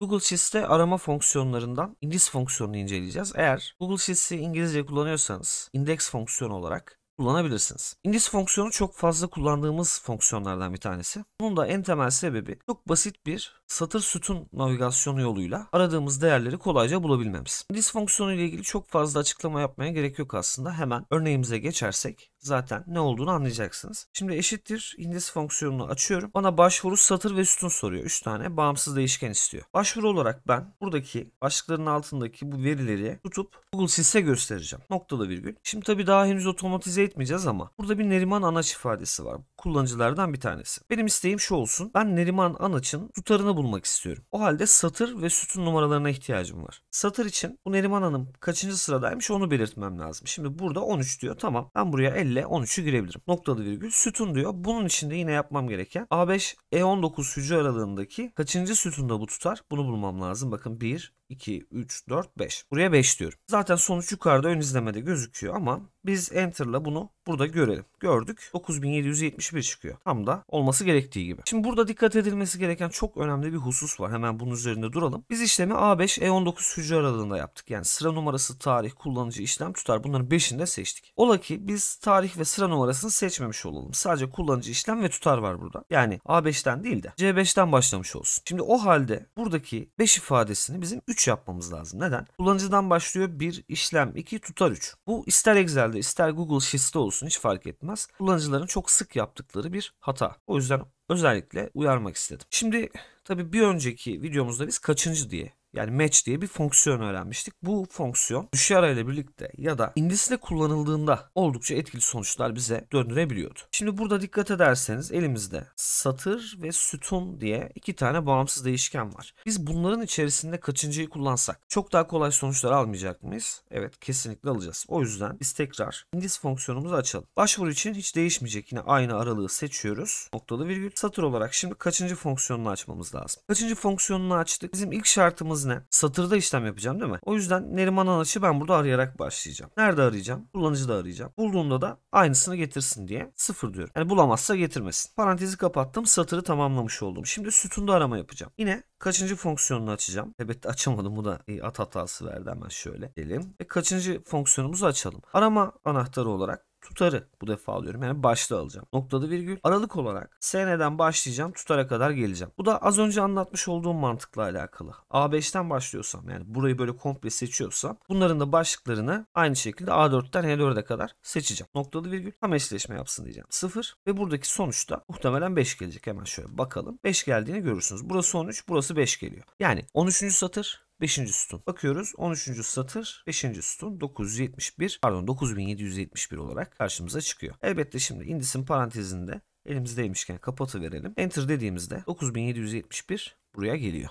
Google Sheets'te arama fonksiyonlarından index fonksiyonunu inceleyeceğiz. Eğer Google Sheets'i İngilizce kullanıyorsanız index fonksiyonu olarak kullanabilirsiniz. İndis fonksiyonu çok fazla kullandığımız fonksiyonlardan bir tanesi. Bunun da en temel sebebi çok basit bir satır sütun navigasyonu yoluyla aradığımız değerleri kolayca bulabilmemiz. İndis fonksiyonu ile ilgili çok fazla açıklama yapmaya gerek yok aslında. Hemen örneğimize geçersek zaten ne olduğunu anlayacaksınız. Şimdi eşittir indis fonksiyonunu açıyorum. Bana başvuru satır ve sütun soruyor. 3 tane bağımsız değişken istiyor. Başvuru olarak ben buradaki başlıkların altındaki bu verileri tutup Google Sys'e göstereceğim. Noktalı virgül. Şimdi tabii daha henüz otomatize etmeyeceğiz ama burada bir Neriman Anaç ifadesi var. Kullanıcılardan bir tanesi. Benim isteğim şu olsun. Ben Neriman Anaç'ın tutarını bulmak istiyorum. O halde satır ve sütun numaralarına ihtiyacım var. Satır için bu Neriman Hanım kaçıncı sıradaymış onu belirtmem lazım. Şimdi burada 13 diyor. Tamam ben buraya 50 13'ü girebilirim. Noktalı virgül sütun diyor. Bunun için de yine yapmam gereken A5 E19 hücre aralığındaki kaçıncı sütunda bu tutar? Bunu bulmam lazım. Bakın 1, 2, 3, 4, 5. Buraya 5 diyorum. Zaten sonuç yukarıda ön izlemede gözüküyor ama biz Enter'la bunu bunu burada görelim gördük. 9771 çıkıyor. Tam da olması gerektiği gibi. Şimdi burada dikkat edilmesi gereken çok önemli bir husus var. Hemen bunun üzerinde duralım. Biz işlemi A5 E19 hücre aralığında yaptık. Yani sıra numarası, tarih, kullanıcı, işlem, tutar. Bunların 5'ini de seçtik. Ola ki biz tarih ve sıra numarasını seçmemiş olalım. Sadece kullanıcı, işlem ve tutar var burada. Yani A5'ten değil de C5'ten başlamış olsun. Şimdi o halde buradaki 5 ifadesini bizim 3 yapmamız lazım. Neden? Kullanıcıdan başlıyor 1, işlem 2, tutar 3. Bu ister Excel'de ister Google Sheets'te olsun hiç fark etmez etmez kullanıcıların çok sık yaptıkları bir hata. O yüzden özellikle uyarmak istedim. Şimdi tabii bir önceki videomuzda biz kaçıncı diye yani match diye bir fonksiyon öğrenmiştik. Bu fonksiyon düşey arayla birlikte ya da indisle kullanıldığında oldukça etkili sonuçlar bize döndürebiliyordu. Şimdi burada dikkat ederseniz elimizde satır ve sütun diye iki tane bağımsız değişken var. Biz bunların içerisinde kaçıncıyı kullansak çok daha kolay sonuçlar almayacak mıyız? Evet kesinlikle alacağız. O yüzden biz tekrar indis fonksiyonumuzu açalım. Başvuru için hiç değişmeyecek. Yine aynı aralığı seçiyoruz. Noktalı virgül. Satır olarak şimdi kaçıncı fonksiyonunu açmamız lazım? Kaçıncı fonksiyonunu açtık? Bizim ilk şartımız ne? Satırda işlem yapacağım değil mi? O yüzden Neriman Anaç'ı ben burada arayarak başlayacağım. Nerede arayacağım? Kullanıcıda arayacağım. Bulduğumda da aynısını getirsin diye sıfır diyorum. Yani bulamazsa getirmesin. Parantezi kapattım. Satırı tamamlamış oldum. Şimdi sütunda arama yapacağım. Yine kaçıncı fonksiyonunu açacağım? Evet açamadım. Bu da e, at hatası verdi hemen şöyle. Diyelim. Ve kaçıncı fonksiyonumuzu açalım? Arama anahtarı olarak tutarı bu defa alıyorum. Yani başta alacağım. Noktalı virgül. Aralık olarak SN'den başlayacağım. Tutara kadar geleceğim. Bu da az önce anlatmış olduğum mantıkla alakalı. A5'ten başlıyorsam yani burayı böyle komple seçiyorsam bunların da başlıklarını aynı şekilde A4'ten H4'e kadar seçeceğim. Noktalı virgül tam eşleşme yapsın diyeceğim. 0 ve buradaki sonuçta muhtemelen 5 gelecek. Hemen şöyle bakalım. 5 geldiğini görürsünüz. Burası 13, burası 5 geliyor. Yani 13. satır 5. sütun. Bakıyoruz 13. satır 5. sütun 971 pardon 9771 olarak karşımıza çıkıyor. Elbette şimdi indisin parantezinde elimizdeymişken kapatı verelim. Enter dediğimizde 9771 buraya geliyor.